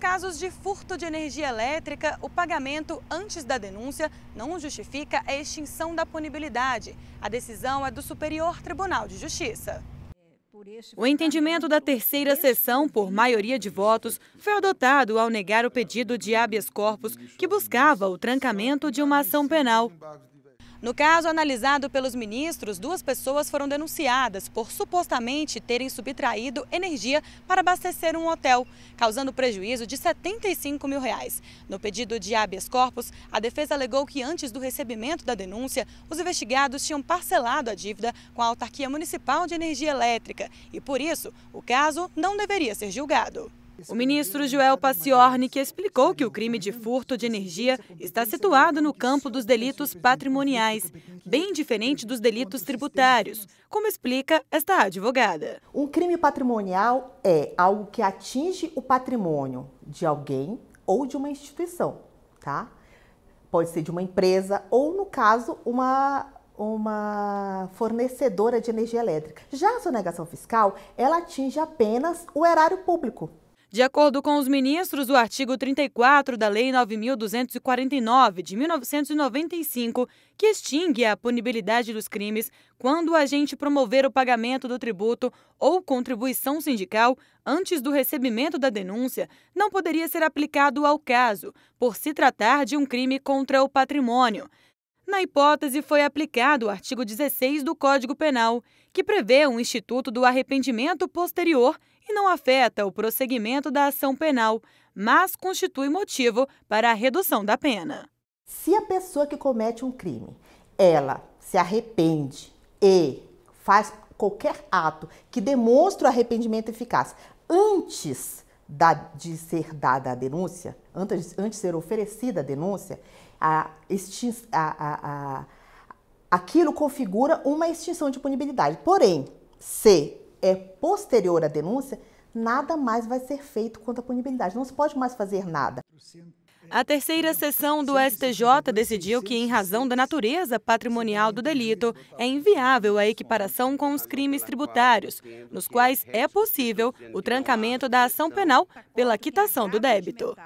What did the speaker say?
Nos casos de furto de energia elétrica, o pagamento antes da denúncia não justifica a extinção da punibilidade. A decisão é do Superior Tribunal de Justiça. O entendimento da terceira sessão, por maioria de votos, foi adotado ao negar o pedido de habeas corpus que buscava o trancamento de uma ação penal. No caso analisado pelos ministros, duas pessoas foram denunciadas por supostamente terem subtraído energia para abastecer um hotel, causando prejuízo de 75 mil reais. No pedido de habeas corpus, a defesa alegou que antes do recebimento da denúncia, os investigados tinham parcelado a dívida com a Autarquia Municipal de Energia Elétrica e, por isso, o caso não deveria ser julgado. O ministro Joel Paciorni, explicou que o crime de furto de energia está situado no campo dos delitos patrimoniais, bem diferente dos delitos tributários, como explica esta advogada. Um crime patrimonial é algo que atinge o patrimônio de alguém ou de uma instituição, tá? Pode ser de uma empresa ou, no caso, uma, uma fornecedora de energia elétrica. Já a sonegação fiscal, ela atinge apenas o erário público, de acordo com os ministros, o artigo 34 da Lei 9.249 de 1995, que extingue a punibilidade dos crimes quando o agente promover o pagamento do tributo ou contribuição sindical antes do recebimento da denúncia, não poderia ser aplicado ao caso, por se tratar de um crime contra o patrimônio. Na hipótese, foi aplicado o artigo 16 do Código Penal, que prevê um instituto do arrependimento posterior e não afeta o prosseguimento da ação penal, mas constitui motivo para a redução da pena. Se a pessoa que comete um crime, ela se arrepende e faz qualquer ato que demonstre o arrependimento eficaz antes da, de ser dada a denúncia, antes, antes de ser oferecida a denúncia, a, extin, a, a, aquilo configura uma extinção de punibilidade. Porém, se é posterior à denúncia, nada mais vai ser feito quanto à punibilidade. Não se pode mais fazer nada. A terceira sessão do STJ decidiu que, em razão da natureza patrimonial do delito, é inviável a equiparação com os crimes tributários, nos quais é possível o trancamento da ação penal pela quitação do débito.